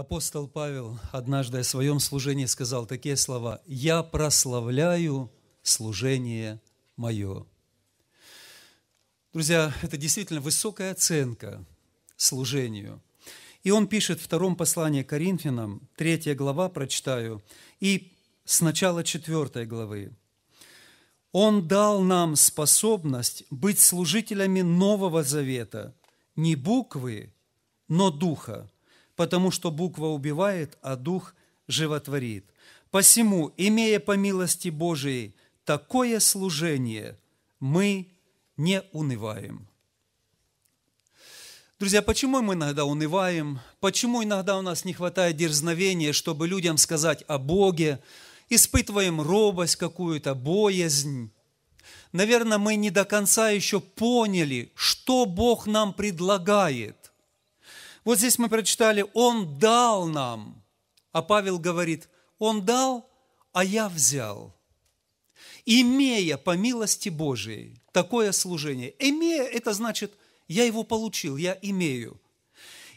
Апостол Павел однажды о своем служении сказал такие слова «Я прославляю служение мое». Друзья, это действительно высокая оценка служению. И он пишет в втором послании Коринфянам, третья глава, прочитаю, и с начала четвертой главы. «Он дал нам способность быть служителями Нового Завета, не буквы, но Духа, потому что буква убивает, а дух животворит. Посему, имея по милости Божией такое служение, мы не унываем. Друзья, почему мы иногда унываем? Почему иногда у нас не хватает дерзновения, чтобы людям сказать о Боге? Испытываем робость какую-то, боязнь. Наверное, мы не до конца еще поняли, что Бог нам предлагает. Вот здесь мы прочитали, Он дал нам, а Павел говорит, Он дал, а я взял. Имея по милости Божией такое служение, имея это значит, я его получил, я имею.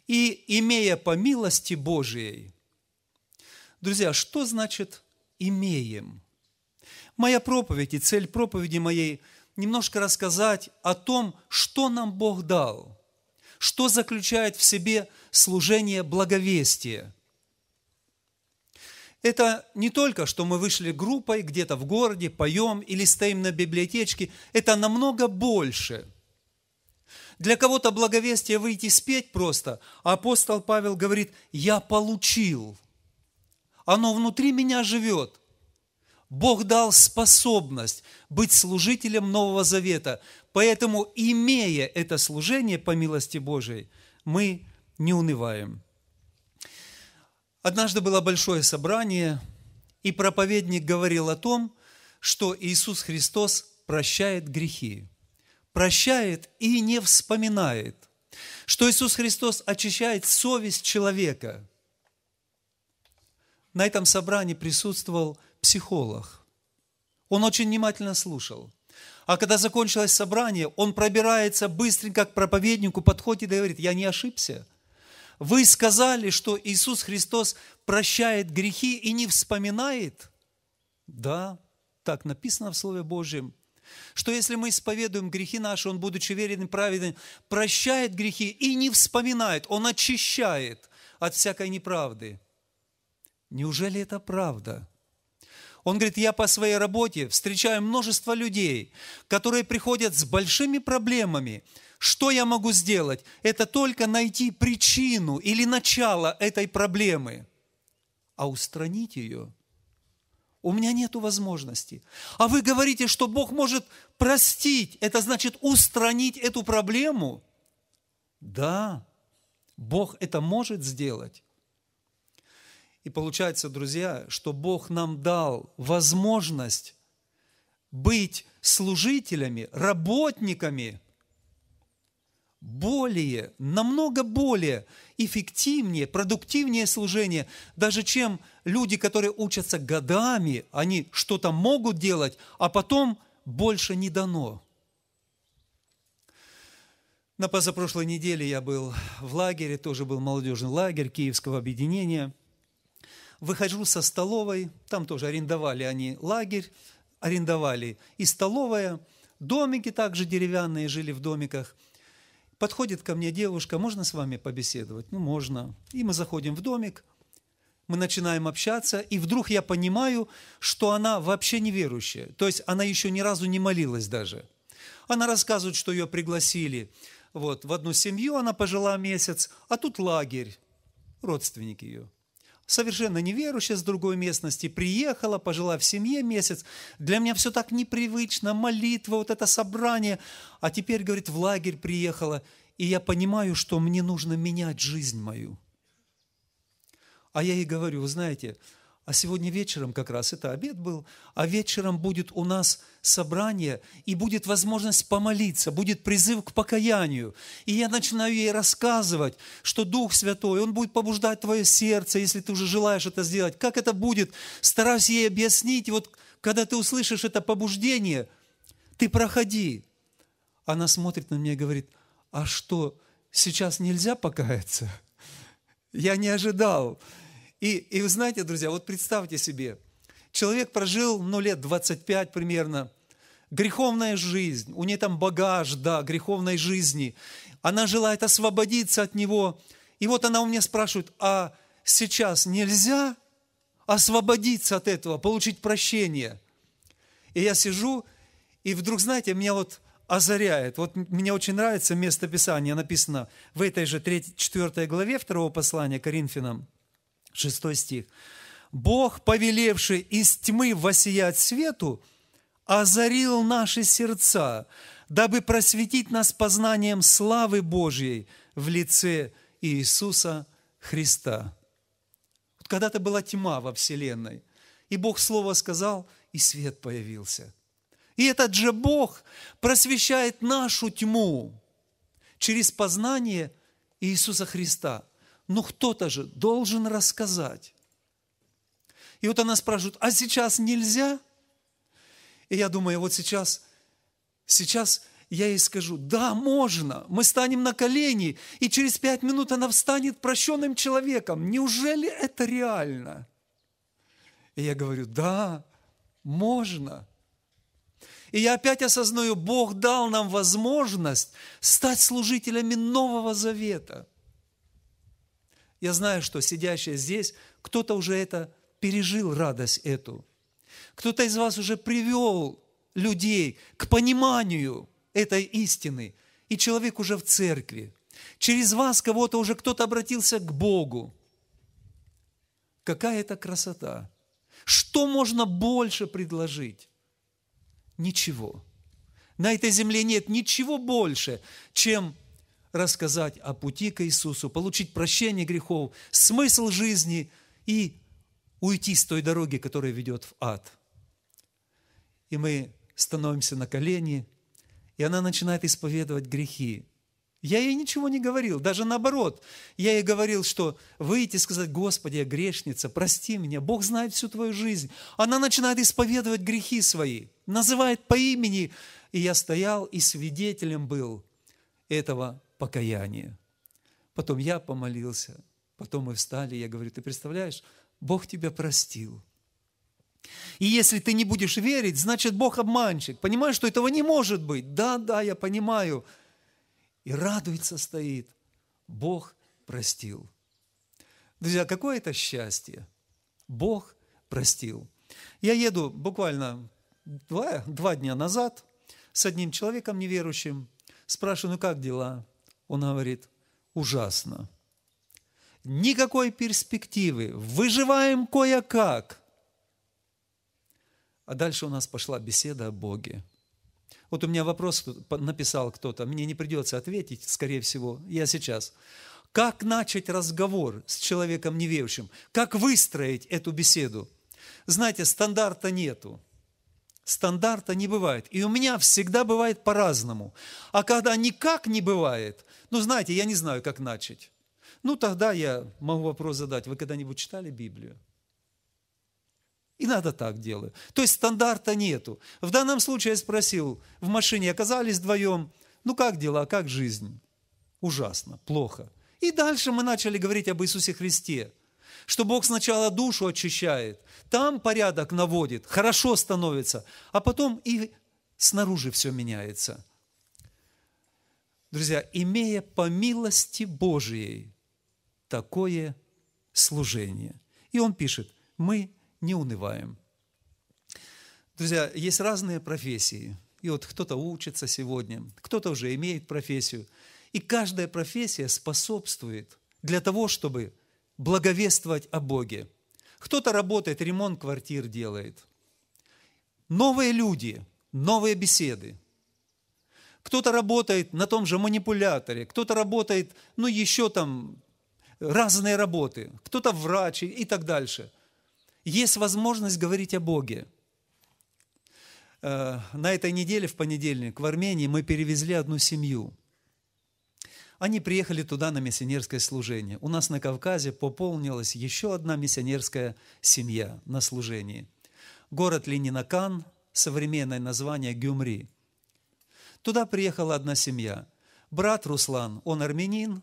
И имея по милости Божией, друзья, что значит имеем? Моя проповедь и цель проповеди моей немножко рассказать о том, что нам Бог дал – что заключает в себе служение благовестия? Это не только, что мы вышли группой где-то в городе, поем или стоим на библиотечке. Это намного больше. Для кого-то благовестие выйти спеть просто, а апостол Павел говорит, я получил. Оно внутри меня живет. Бог дал способность быть служителем Нового Завета. Поэтому, имея это служение по милости Божией, мы не унываем. Однажды было большое собрание, и проповедник говорил о том, что Иисус Христос прощает грехи, прощает и не вспоминает, что Иисус Христос очищает совесть человека. На этом собрании присутствовал психолог. Он очень внимательно слушал. А когда закончилось собрание, он пробирается быстренько к проповеднику, подходит и говорит, я не ошибся. Вы сказали, что Иисус Христос прощает грехи и не вспоминает? Да, так написано в Слове Божьем. Что если мы исповедуем грехи наши, Он, будучи верен и праведен, прощает грехи и не вспоминает, Он очищает от всякой неправды. Неужели это правда? Он говорит, я по своей работе встречаю множество людей, которые приходят с большими проблемами. Что я могу сделать? Это только найти причину или начало этой проблемы, а устранить ее – у меня нет возможности. А вы говорите, что Бог может простить. Это значит устранить эту проблему? Да, Бог это может сделать. И получается, друзья, что Бог нам дал возможность быть служителями, работниками более, намного более эффективнее, продуктивнее служение, даже чем люди, которые учатся годами, они что-то могут делать, а потом больше не дано. На позапрошлой неделе я был в лагере, тоже был молодежный лагерь Киевского объединения – Выхожу со столовой, там тоже арендовали они лагерь, арендовали и столовая, домики также деревянные, жили в домиках. Подходит ко мне девушка, можно с вами побеседовать? Ну, можно. И мы заходим в домик, мы начинаем общаться, и вдруг я понимаю, что она вообще неверующая. То есть она еще ни разу не молилась даже. Она рассказывает, что ее пригласили вот, в одну семью, она пожила месяц, а тут лагерь, родственник ее – совершенно неверующая с другой местности, приехала, пожила в семье месяц. Для меня все так непривычно, молитва, вот это собрание. А теперь, говорит, в лагерь приехала, и я понимаю, что мне нужно менять жизнь мою. А я ей говорю, вы знаете, а сегодня вечером как раз это обед был, а вечером будет у нас собрание, и будет возможность помолиться, будет призыв к покаянию. И я начинаю ей рассказывать, что Дух Святой, Он будет побуждать твое сердце, если ты уже желаешь это сделать. Как это будет? Стараюсь ей объяснить. вот когда ты услышишь это побуждение, ты проходи. Она смотрит на меня и говорит, а что, сейчас нельзя покаяться? Я не ожидал. И, и вы знаете, друзья, вот представьте себе, человек прожил, ну, лет 25 примерно, греховная жизнь, у нее там багаж, да, греховной жизни. Она желает освободиться от него. И вот она у меня спрашивает, а сейчас нельзя освободиться от этого, получить прощение? И я сижу, и вдруг, знаете, меня вот озаряет. Вот мне очень нравится место Писания, написано в этой же 3, 4 главе 2 послания Коринфянам шестой стих. «Бог, повелевший из тьмы воссиять свету, озарил наши сердца, дабы просветить нас познанием славы Божьей в лице Иисуса Христа». Вот когда-то была тьма во Вселенной, и Бог Слово сказал, и свет появился. И этот же Бог просвещает нашу тьму через познание Иисуса Христа – ну, кто-то же должен рассказать. И вот она спрашивает, а сейчас нельзя? И я думаю, вот сейчас, сейчас я ей скажу, да, можно, мы станем на колени, и через пять минут она встанет прощенным человеком. Неужели это реально? И я говорю, да, можно. И я опять осознаю, Бог дал нам возможность стать служителями Нового Завета – я знаю, что сидящие здесь, кто-то уже это пережил радость эту. Кто-то из вас уже привел людей к пониманию этой истины. И человек уже в церкви. Через вас кого-то уже кто-то обратился к Богу. Какая это красота! Что можно больше предложить? Ничего. На этой земле нет ничего больше, чем рассказать о пути к Иисусу, получить прощение грехов, смысл жизни и уйти с той дороги, которая ведет в ад. И мы становимся на колени, и она начинает исповедовать грехи. Я ей ничего не говорил, даже наоборот. Я ей говорил, что выйти и сказать, Господи, я грешница, прости меня, Бог знает всю твою жизнь. Она начинает исповедовать грехи свои, называет по имени. И я стоял и свидетелем был этого покаяние. Потом я помолился, потом мы встали, я говорю, ты представляешь, Бог тебя простил. И если ты не будешь верить, значит, Бог обманщик. Понимаешь, что этого не может быть? Да, да, я понимаю. И радуется стоит. Бог простил. Друзья, какое это счастье? Бог простил. Я еду буквально два, два дня назад с одним человеком неверующим. Спрашиваю, ну как дела? Он говорит, ужасно. Никакой перспективы. Выживаем кое-как. А дальше у нас пошла беседа о Боге. Вот у меня вопрос написал кто-то, мне не придется ответить, скорее всего, я сейчас. Как начать разговор с человеком неверующим? Как выстроить эту беседу? Знаете, стандарта нету. Стандарта не бывает. И у меня всегда бывает по-разному. А когда никак не бывает, ну, знаете, я не знаю, как начать. Ну, тогда я могу вопрос задать. Вы когда-нибудь читали Библию? И надо так делать. То есть стандарта нету. В данном случае я спросил, в машине оказались вдвоем, ну как дела, как жизнь? Ужасно, плохо. И дальше мы начали говорить об Иисусе Христе – что Бог сначала душу очищает, там порядок наводит, хорошо становится, а потом и снаружи все меняется. Друзья, имея по милости Божьей такое служение. И он пишет, мы не унываем. Друзья, есть разные профессии. И вот кто-то учится сегодня, кто-то уже имеет профессию. И каждая профессия способствует для того, чтобы благовествовать о Боге. Кто-то работает, ремонт квартир делает. Новые люди, новые беседы. Кто-то работает на том же манипуляторе, кто-то работает, ну, еще там разные работы, кто-то врач и так дальше. Есть возможность говорить о Боге. Э, на этой неделе, в понедельник, в Армении мы перевезли одну семью – они приехали туда на миссионерское служение. У нас на Кавказе пополнилась еще одна миссионерская семья на служении. Город Ленинакан, современное название Гюмри. Туда приехала одна семья. Брат Руслан, он армянин,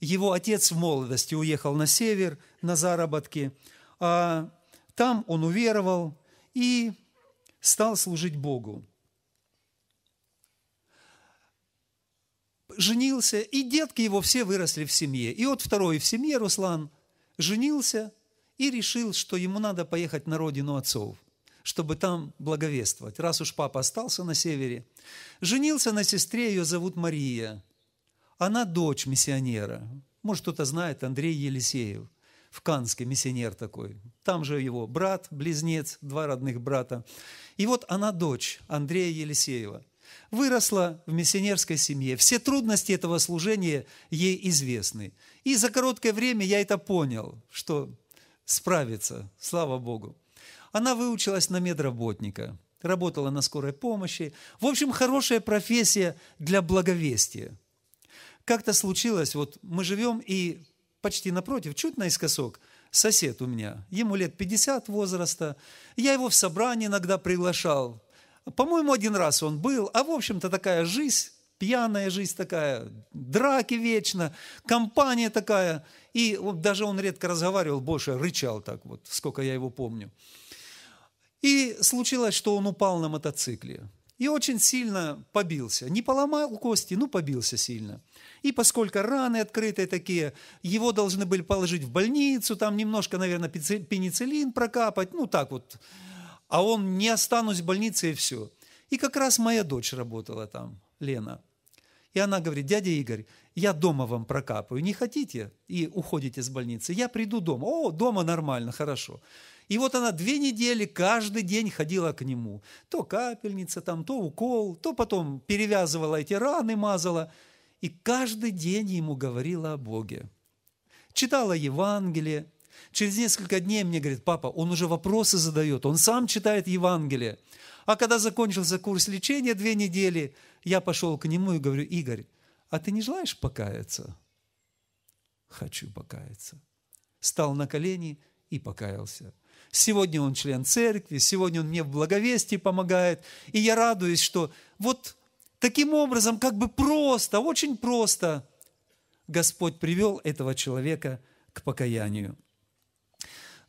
его отец в молодости уехал на север на заработки, а там он уверовал и стал служить Богу. женился, и детки его все выросли в семье. И вот второй в семье Руслан женился и решил, что ему надо поехать на родину отцов, чтобы там благовествовать, раз уж папа остался на севере. Женился на сестре, ее зовут Мария. Она дочь миссионера. Может, кто-то знает, Андрей Елисеев – в Канске, миссионер такой. Там же его брат, близнец, два родных брата. И вот она дочь Андрея Елисеева выросла в миссионерской семье. Все трудности этого служения ей известны. И за короткое время я это понял, что справится, слава Богу. Она выучилась на медработника, работала на скорой помощи. В общем, хорошая профессия для благовестия. Как-то случилось, вот мы живем и почти напротив, чуть наискосок, сосед у меня, ему лет 50 возраста, я его в собрание иногда приглашал, по-моему, один раз он был. А в общем-то такая жизнь, пьяная жизнь такая, драки вечно, компания такая. И вот даже он редко разговаривал, больше рычал так вот, сколько я его помню. И случилось, что он упал на мотоцикле. И очень сильно побился. Не поломал кости, но побился сильно. И поскольку раны открытые такие, его должны были положить в больницу, там немножко, наверное, пенициллин прокапать, ну так вот, а он не останусь в больнице и все. И как раз моя дочь работала там, Лена. И она говорит, дядя Игорь, я дома вам прокапаю, не хотите? И уходите с больницы, я приду дома. О, дома нормально, хорошо. И вот она две недели каждый день ходила к нему. То капельница там, то укол, то потом перевязывала эти раны, мазала. И каждый день ему говорила о Боге. Читала Евангелие, Через несколько дней мне говорит, папа, он уже вопросы задает, он сам читает Евангелие. А когда закончился курс лечения две недели, я пошел к нему и говорю, Игорь, а ты не желаешь покаяться? Хочу покаяться. Стал на колени и покаялся. Сегодня он член церкви, сегодня он мне в благовестии помогает. И я радуюсь, что вот таким образом, как бы просто, очень просто, Господь привел этого человека к покаянию.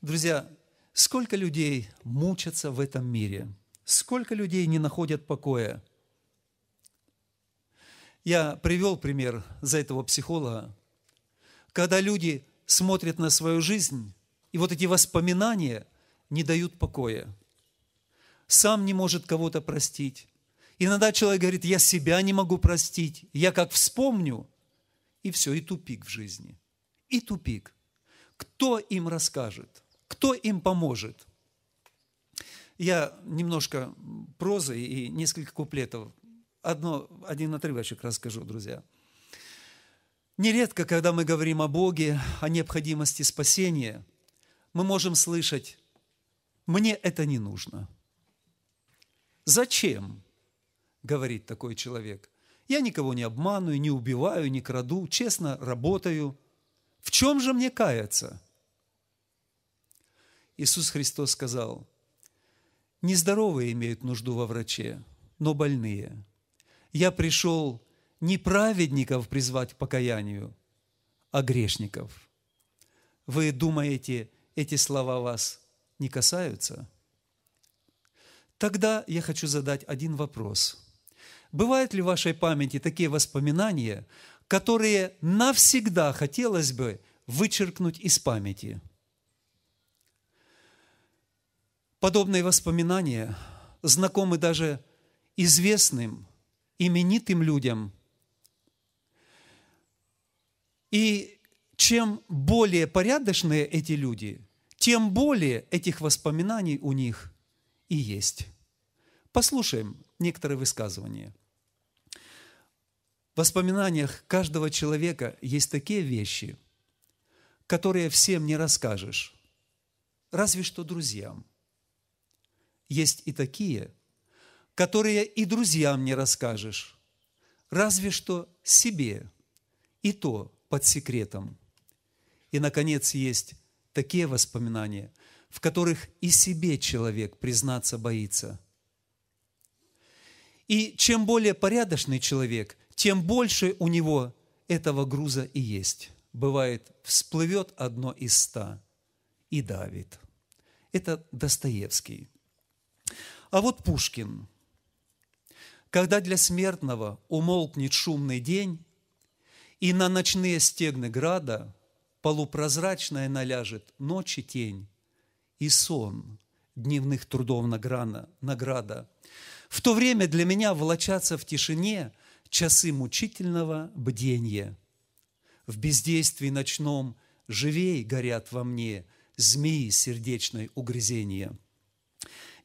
Друзья, сколько людей мучатся в этом мире? Сколько людей не находят покоя? Я привел пример за этого психолога. Когда люди смотрят на свою жизнь, и вот эти воспоминания не дают покоя. Сам не может кого-то простить. Иногда человек говорит, я себя не могу простить, я как вспомню, и все, и тупик в жизни. И тупик. Кто им расскажет? Кто им поможет? Я немножко прозы и несколько куплетов. Одно, один отрывочек расскажу, друзья. Нередко, когда мы говорим о Боге, о необходимости спасения, мы можем слышать «мне это не нужно». «Зачем?» – говорит такой человек. «Я никого не обманываю, не убиваю, не краду, честно работаю. В чем же мне каяться?» – Иисус Христос сказал, «Нездоровые имеют нужду во враче, но больные. Я пришел не праведников призвать к покаянию, а грешников». Вы думаете, эти слова вас не касаются? Тогда я хочу задать один вопрос. Бывают ли в вашей памяти такие воспоминания, которые навсегда хотелось бы вычеркнуть из памяти – Подобные воспоминания знакомы даже известным, именитым людям. И чем более порядочные эти люди, тем более этих воспоминаний у них и есть. Послушаем некоторые высказывания. В воспоминаниях каждого человека есть такие вещи, которые всем не расскажешь, разве что друзьям – есть и такие, которые и друзьям не расскажешь, разве что себе, и то под секретом. И, наконец, есть такие воспоминания, в которых и себе человек признаться боится. И чем более порядочный человек, тем больше у него этого груза и есть. Бывает, всплывет одно из ста и давит. Это Достоевский. А вот Пушкин. Когда для смертного умолкнет шумный день, И на ночные стегны града Полупрозрачная наляжет ночи тень И сон дневных трудов награна, награда. В то время для меня волочатся в тишине Часы мучительного бдения. В бездействии ночном живей горят во мне Змеи сердечной угрызения –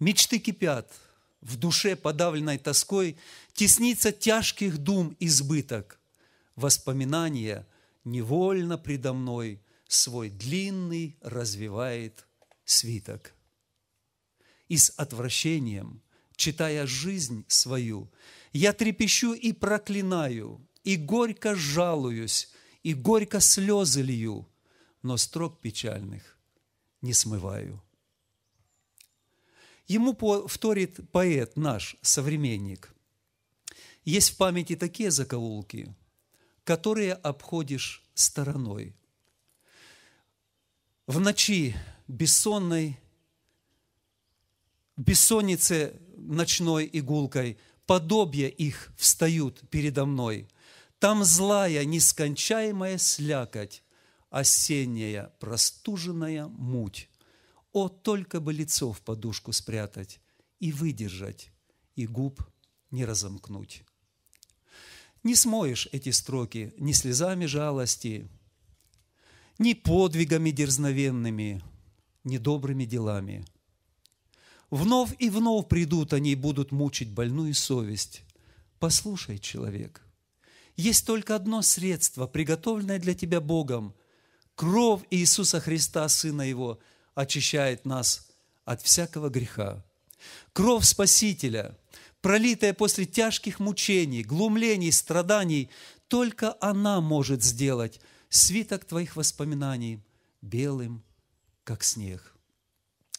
Мечты кипят, в душе подавленной тоской теснится тяжких дум избыток. Воспоминания невольно предо мной свой длинный развивает свиток. И с отвращением, читая жизнь свою, я трепещу и проклинаю, и горько жалуюсь, и горько слезы лью, но строк печальных не смываю. Ему вторит поэт наш, современник. Есть в памяти такие закоулки, которые обходишь стороной. В ночи бессонной, бессоннице ночной игулкой, подобие их встают передо мной. Там злая, нескончаемая слякоть, осенняя, простуженная муть о, только бы лицо в подушку спрятать и выдержать, и губ не разомкнуть. Не смоешь эти строки ни слезами жалости, ни подвигами дерзновенными, ни добрыми делами. Вновь и вновь придут они и будут мучить больную совесть. Послушай, человек, есть только одно средство, приготовленное для тебя Богом – кровь Иисуса Христа, Сына Его – очищает нас от всякого греха. Кровь Спасителя, пролитая после тяжких мучений, глумлений, страданий, только она может сделать свиток твоих воспоминаний белым, как снег.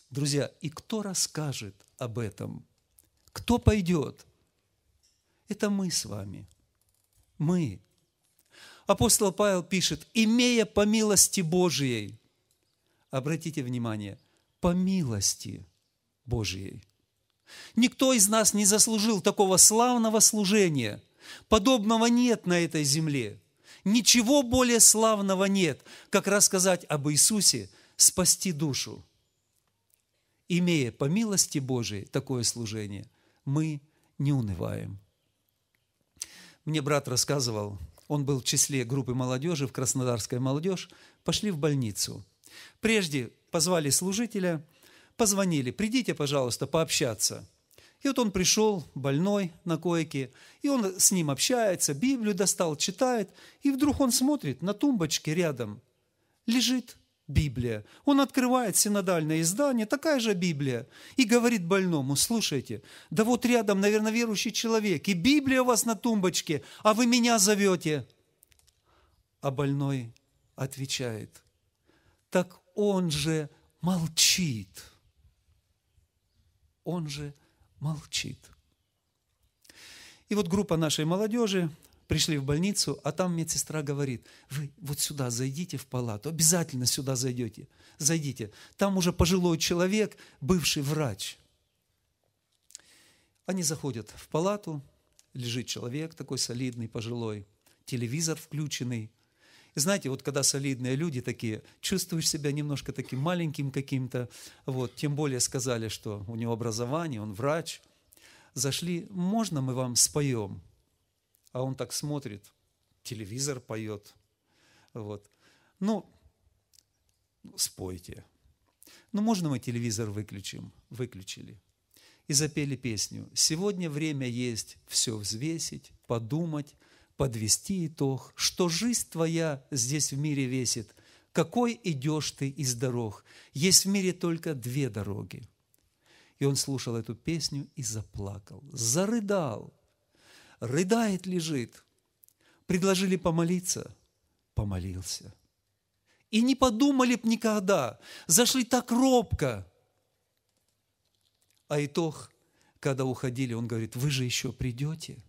Друзья, и кто расскажет об этом? Кто пойдет? Это мы с вами. Мы. Апостол Павел пишет, имея по милости Божией обратите внимание, по милости Божьей, Никто из нас не заслужил такого славного служения. Подобного нет на этой земле. Ничего более славного нет, как рассказать об Иисусе, спасти душу. Имея по милости Божией такое служение, мы не унываем. Мне брат рассказывал, он был в числе группы молодежи, в Краснодарской молодежь, пошли в больницу – Прежде позвали служителя, позвонили, придите, пожалуйста, пообщаться. И вот он пришел, больной на койке, и он с ним общается, Библию достал, читает, и вдруг он смотрит, на тумбочке рядом лежит Библия. Он открывает синодальное издание, такая же Библия, и говорит больному, слушайте, да вот рядом, наверное, верующий человек, и Библия у вас на тумбочке, а вы меня зовете. А больной отвечает, так он же молчит. Он же молчит. И вот группа нашей молодежи пришли в больницу, а там медсестра говорит, вы вот сюда зайдите в палату, обязательно сюда зайдете, зайдите. Там уже пожилой человек, бывший врач. Они заходят в палату, лежит человек такой солидный, пожилой, телевизор включенный, и знаете, вот когда солидные люди такие, чувствуешь себя немножко таким маленьким каким-то, вот, тем более сказали, что у него образование, он врач, зашли, можно мы вам споем? А он так смотрит, телевизор поет, вот. Ну, спойте. Ну, можно мы телевизор выключим? Выключили. И запели песню. Сегодня время есть все взвесить, подумать, подвести итог, что жизнь твоя здесь в мире весит, какой идешь ты из дорог. Есть в мире только две дороги. И он слушал эту песню и заплакал, зарыдал. Рыдает, лежит. Предложили помолиться, помолился. И не подумали б никогда, зашли так робко. А итог, когда уходили, он говорит, вы же еще придете –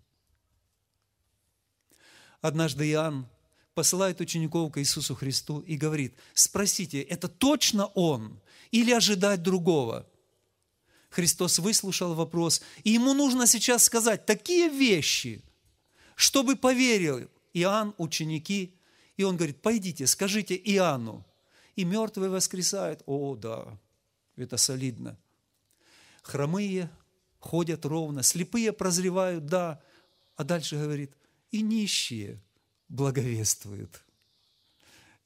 Однажды Иоанн посылает учеников к Иисусу Христу и говорит, спросите, это точно Он или ожидать другого? Христос выслушал вопрос, и ему нужно сейчас сказать такие вещи, чтобы поверил Иоанн, ученики, и он говорит, пойдите, скажите Иоанну. И мертвые воскресают. О, да, это солидно. Хромые ходят ровно, слепые прозревают, да. А дальше говорит, и нищие благовествуют.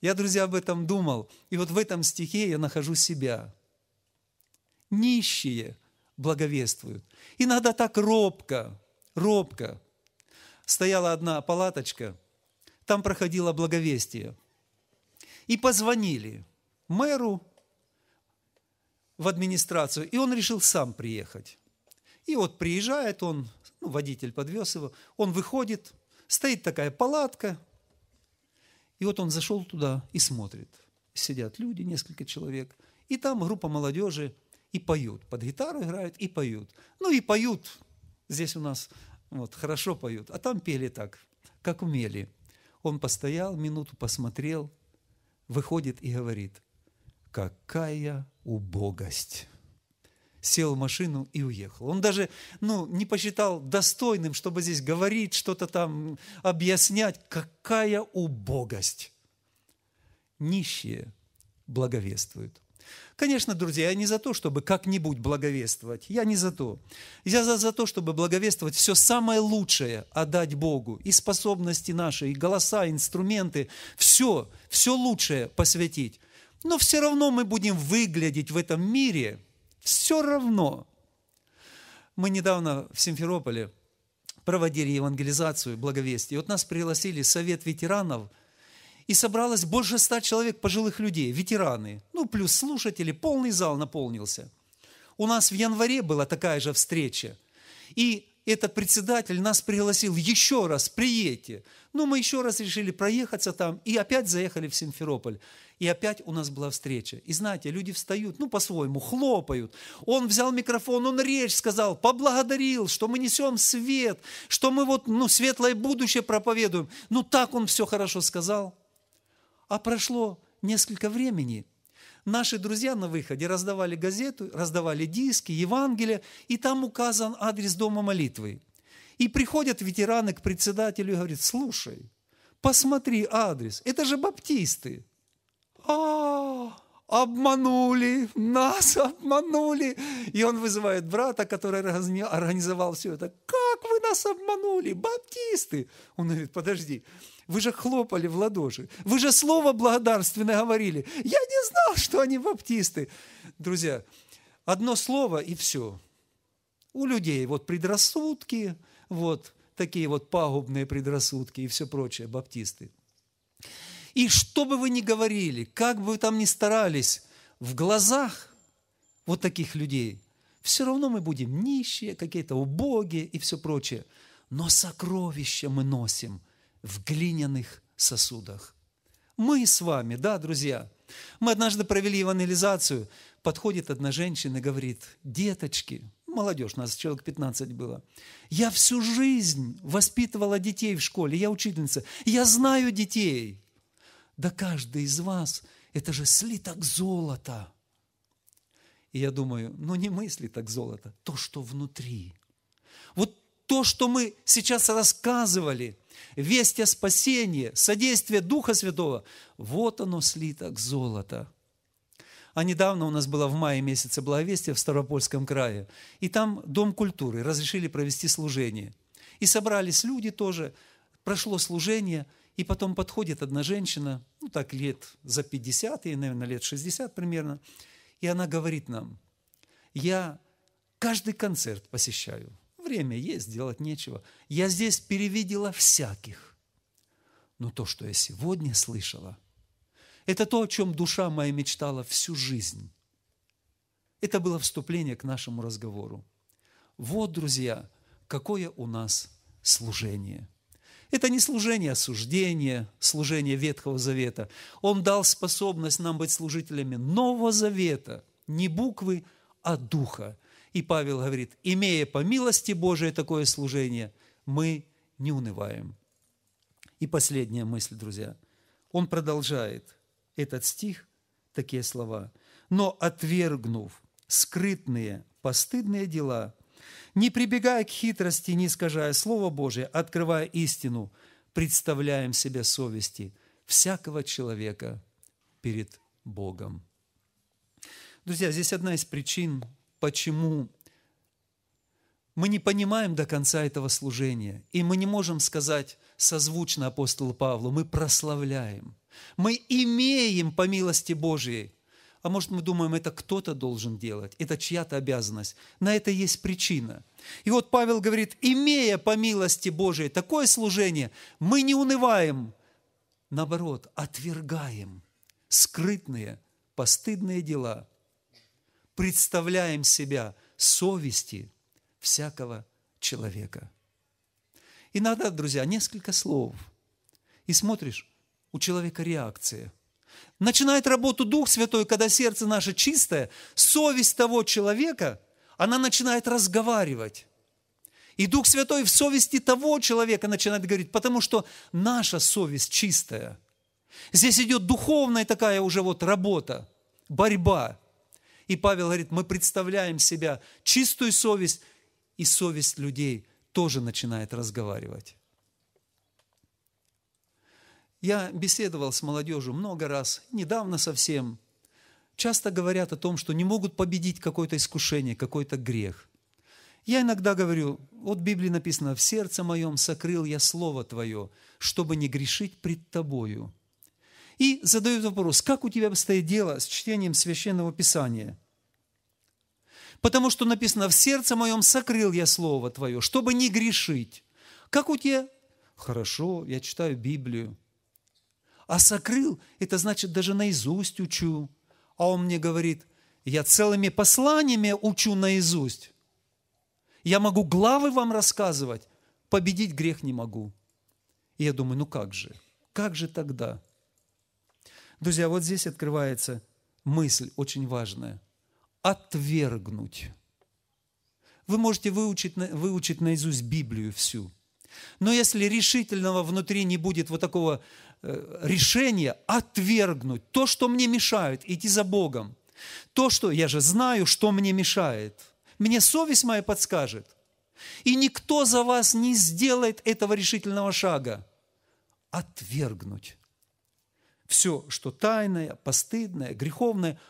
Я, друзья, об этом думал, и вот в этом стихе я нахожу себя. Нищие благовествуют. Иногда так робко, робко. Стояла одна палаточка, там проходило благовестие. И позвонили мэру в администрацию, и он решил сам приехать. И вот приезжает он, ну, водитель подвез его, он выходит – Стоит такая палатка, и вот он зашел туда и смотрит. Сидят люди, несколько человек, и там группа молодежи и поют. Под гитару играют и поют. Ну и поют. Здесь у нас вот, хорошо поют. А там пели так, как умели. Он постоял минуту, посмотрел, выходит и говорит, какая убогость сел в машину и уехал. Он даже ну, не посчитал достойным, чтобы здесь говорить, что-то там объяснять. Какая убогость! Нищие благовествуют. Конечно, друзья, я не за то, чтобы как-нибудь благовествовать. Я не за то. Я за, за то, чтобы благовествовать все самое лучшее, отдать Богу. И способности наши, и голоса, и инструменты. Все, все лучшее посвятить. Но все равно мы будем выглядеть в этом мире – все равно. Мы недавно в Симферополе проводили евангелизацию, благовестие. И вот нас пригласили совет ветеранов, и собралось больше ста человек, пожилых людей, ветераны. Ну, плюс слушатели, полный зал наполнился. У нас в январе была такая же встреча. И этот председатель нас пригласил еще раз, приедьте. Ну, мы еще раз решили проехаться там и опять заехали в Симферополь. И опять у нас была встреча. И знаете, люди встают, ну, по-своему, хлопают. Он взял микрофон, он речь сказал, поблагодарил, что мы несем свет, что мы вот, ну, светлое будущее проповедуем. Ну, так он все хорошо сказал. А прошло несколько времени. Наши друзья на выходе раздавали газету, раздавали диски, Евангелие, и там указан адрес дома молитвы. И приходят ветераны к председателю и говорят, слушай, посмотри адрес, это же баптисты а обманули, нас обманули. И он вызывает брата, который организовал все это. Как вы нас обманули, баптисты? Он говорит, подожди, вы же хлопали в ладоши, вы же слово благодарственное говорили. Я не знал, что они баптисты. Друзья, одно слово и все. У людей вот предрассудки, вот такие вот пагубные предрассудки и все прочее, баптисты. И что бы вы ни говорили, как бы вы там ни старались, в глазах вот таких людей все равно мы будем нищие, какие-то убогие и все прочее. Но сокровища мы носим в глиняных сосудах. Мы с вами, да, друзья, мы однажды провели евангелизацию, подходит одна женщина и говорит, деточки, молодежь, нас человек 15 было. Я всю жизнь воспитывала детей в школе, я учительница, я знаю детей. Да каждый из вас – это же слиток золота. И я думаю, ну не мысли так золото, то, что внутри. Вот то, что мы сейчас рассказывали, весть о спасении, содействие Духа Святого, вот оно слиток золота. А недавно у нас было в мае месяце благовестие в Ставропольском крае, и там Дом культуры разрешили провести служение. И собрались люди тоже, прошло служение – и потом подходит одна женщина, ну так лет за 50, ей, наверное, лет 60 примерно, и она говорит нам, я каждый концерт посещаю, время есть, делать нечего. Я здесь перевидела всяких. Но то, что я сегодня слышала, это то, о чем душа моя мечтала всю жизнь. Это было вступление к нашему разговору. Вот, друзья, какое у нас служение – это не служение осуждения, служение Ветхого Завета. Он дал способность нам быть служителями Нового Завета, не буквы, а Духа. И Павел говорит, имея по милости Божией такое служение, мы не унываем. И последняя мысль, друзья. Он продолжает этот стих, такие слова. «Но отвергнув скрытные постыдные дела, не прибегая к хитрости, не искажая Слово Божие, открывая истину, представляем себе совести всякого человека перед Богом. Друзья, здесь одна из причин, почему мы не понимаем до конца этого служения, и мы не можем сказать созвучно апостолу Павлу, мы прославляем, мы имеем по милости Божией а может, мы думаем, это кто-то должен делать, это чья-то обязанность. На это есть причина. И вот Павел говорит, имея по милости Божией такое служение, мы не унываем, наоборот, отвергаем скрытные, постыдные дела, представляем себя совести всякого человека. И надо, друзья, несколько слов. И смотришь, у человека реакция – Начинает работу Дух Святой, когда сердце наше чистое, совесть того человека, она начинает разговаривать. И Дух Святой в совести того человека начинает говорить, потому что наша совесть чистая. Здесь идет духовная такая уже вот работа, борьба. И Павел говорит, мы представляем себя чистую совесть, и совесть людей тоже начинает разговаривать. Я беседовал с молодежью много раз, недавно совсем. Часто говорят о том, что не могут победить какое-то искушение, какой-то грех. Я иногда говорю, вот в Библии написано, «В сердце моем сокрыл я Слово Твое, чтобы не грешить пред Тобою». И задают вопрос, как у тебя обстоит дело с чтением Священного Писания? Потому что написано, «В сердце моем сокрыл я Слово Твое, чтобы не грешить». Как у тебя? Хорошо, я читаю Библию. А сокрыл – это значит даже наизусть учу. А он мне говорит, я целыми посланиями учу наизусть. Я могу главы вам рассказывать, победить грех не могу. И я думаю, ну как же, как же тогда? Друзья, вот здесь открывается мысль очень важная. Отвергнуть. Вы можете выучить, выучить наизусть Библию всю. Но если решительного внутри не будет вот такого Э, решение отвергнуть то, что мне мешает, идти за Богом. То, что я же знаю, что мне мешает. Мне совесть моя подскажет. И никто за вас не сделает этого решительного шага. Отвергнуть. Все, что тайное, постыдное, греховное,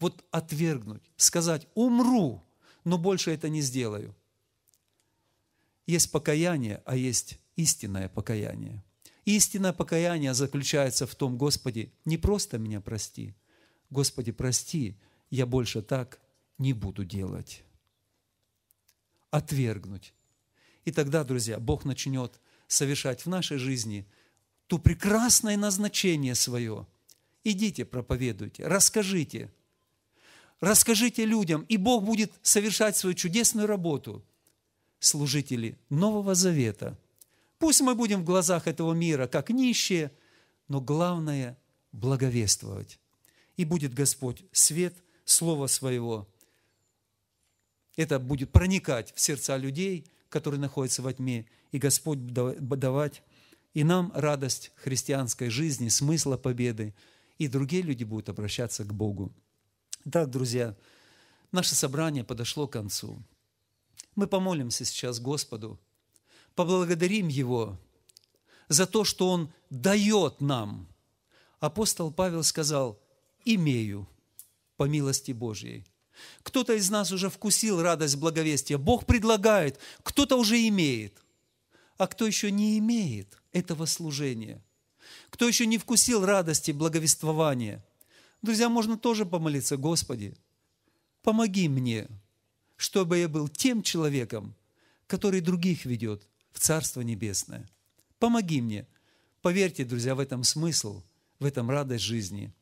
вот отвергнуть, сказать «умру», но больше это не сделаю. Есть покаяние, а есть истинное покаяние – Истина покаяния заключается в том, Господи, не просто меня прости, Господи, прости, я больше так не буду делать. Отвергнуть. И тогда, друзья, Бог начнет совершать в нашей жизни то прекрасное назначение свое. Идите, проповедуйте, расскажите. Расскажите людям, и Бог будет совершать свою чудесную работу. Служители Нового Завета – Пусть мы будем в глазах этого мира как нищие, но главное – благовествовать. И будет Господь свет Слова Своего. Это будет проникать в сердца людей, которые находятся во тьме, и Господь давать и нам радость христианской жизни, смысла победы, и другие люди будут обращаться к Богу. Так, друзья, наше собрание подошло к концу. Мы помолимся сейчас Господу – поблагодарим Его за то, что Он дает нам. Апостол Павел сказал, имею по милости Божьей. Кто-то из нас уже вкусил радость благовестия. Бог предлагает, кто-то уже имеет. А кто еще не имеет этого служения? Кто еще не вкусил радости благовествования? Друзья, можно тоже помолиться, Господи, помоги мне, чтобы я был тем человеком, который других ведет в Царство Небесное. Помоги мне. Поверьте, друзья, в этом смысл, в этом радость жизни.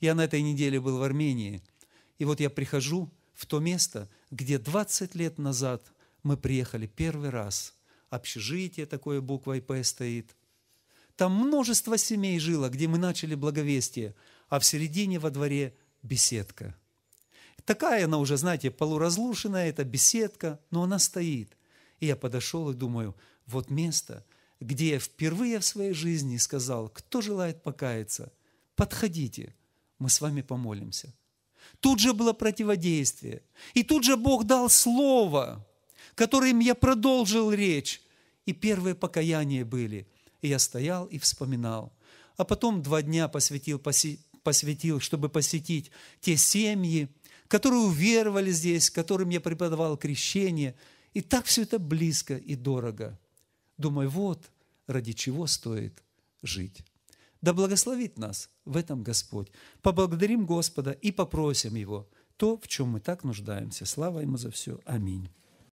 Я на этой неделе был в Армении, и вот я прихожу в то место, где 20 лет назад мы приехали первый раз. Общежитие такое буквой «П» стоит. Там множество семей жило, где мы начали благовестие, а в середине во дворе беседка – Такая она уже, знаете, полуразрушенная, эта беседка, но она стоит. И я подошел и думаю, вот место, где я впервые в своей жизни сказал, кто желает покаяться, подходите, мы с вами помолимся. Тут же было противодействие. И тут же Бог дал слово, которым я продолжил речь. И первые покаяния были. И я стоял и вспоминал. А потом два дня посвятил, посвятил чтобы посетить те семьи, которые уверовали здесь, которым я преподавал крещение. И так все это близко и дорого. Думаю, вот ради чего стоит жить. Да благословит нас в этом Господь. Поблагодарим Господа и попросим Его то, в чем мы так нуждаемся. Слава Ему за все. Аминь.